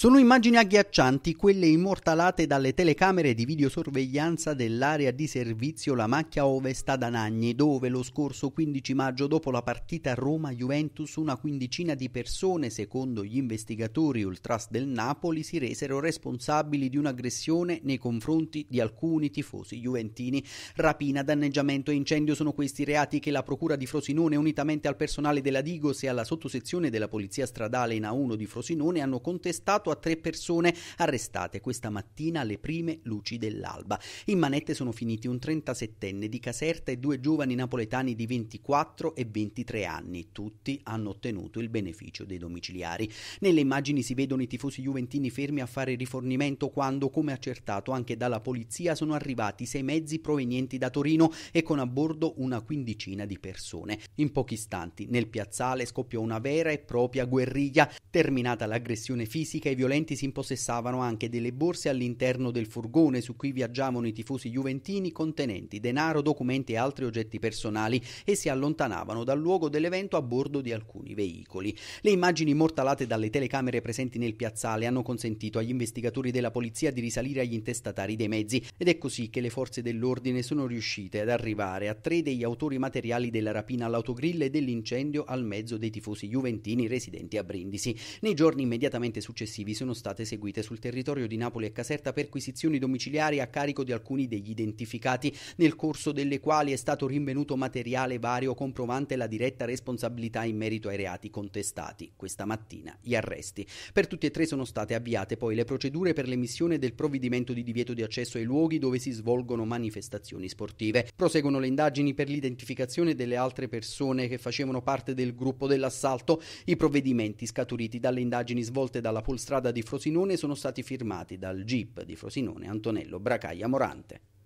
Sono immagini agghiaccianti quelle immortalate dalle telecamere di videosorveglianza dell'area di servizio La Macchia Ovest ad Anagni, dove lo scorso 15 maggio dopo la partita Roma-Juventus una quindicina di persone, secondo gli investigatori ultras del Napoli, si resero responsabili di un'aggressione nei confronti di alcuni tifosi juventini. Rapina, danneggiamento e incendio sono questi reati che la Procura di Frosinone, unitamente al personale della Digos e alla sottosezione della Polizia Stradale in A1 di Frosinone, hanno contestato a tre persone arrestate questa mattina alle prime luci dell'alba. In manette sono finiti un 37enne di Caserta e due giovani napoletani di 24 e 23 anni. Tutti hanno ottenuto il beneficio dei domiciliari. Nelle immagini si vedono i tifosi juventini fermi a fare rifornimento quando, come accertato anche dalla polizia, sono arrivati sei mezzi provenienti da Torino e con a bordo una quindicina di persone. In pochi istanti nel piazzale scoppiò una vera e propria guerriglia. Terminata l'aggressione fisica, i violenti si impossessavano anche delle borse all'interno del furgone su cui viaggiavano i tifosi juventini contenenti denaro, documenti e altri oggetti personali e si allontanavano dal luogo dell'evento a bordo di alcuni veicoli. Le immagini mortalate dalle telecamere presenti nel piazzale hanno consentito agli investigatori della polizia di risalire agli intestatari dei mezzi ed è così che le forze dell'ordine sono riuscite ad arrivare a tre degli autori materiali della rapina all'autogrill e dell'incendio al mezzo dei tifosi juventini residenti a Brindisi. Nei giorni immediatamente successivi motivi sono state eseguite sul territorio di Napoli e Caserta perquisizioni domiciliari a carico di alcuni degli identificati, nel corso delle quali è stato rinvenuto materiale vario comprovante la diretta responsabilità in merito ai reati contestati. Questa mattina gli arresti. Per tutti e tre sono state avviate poi le procedure per l'emissione del provvedimento di divieto di accesso ai luoghi dove si svolgono manifestazioni sportive. Proseguono le indagini per l'identificazione delle altre persone che facevano parte del gruppo dell'assalto. I provvedimenti scaturiti dalle indagini svolte dalla Polstra Autostrada di Frosinone sono stati firmati dal GIP di Frosinone Antonello Bracaglia Morante.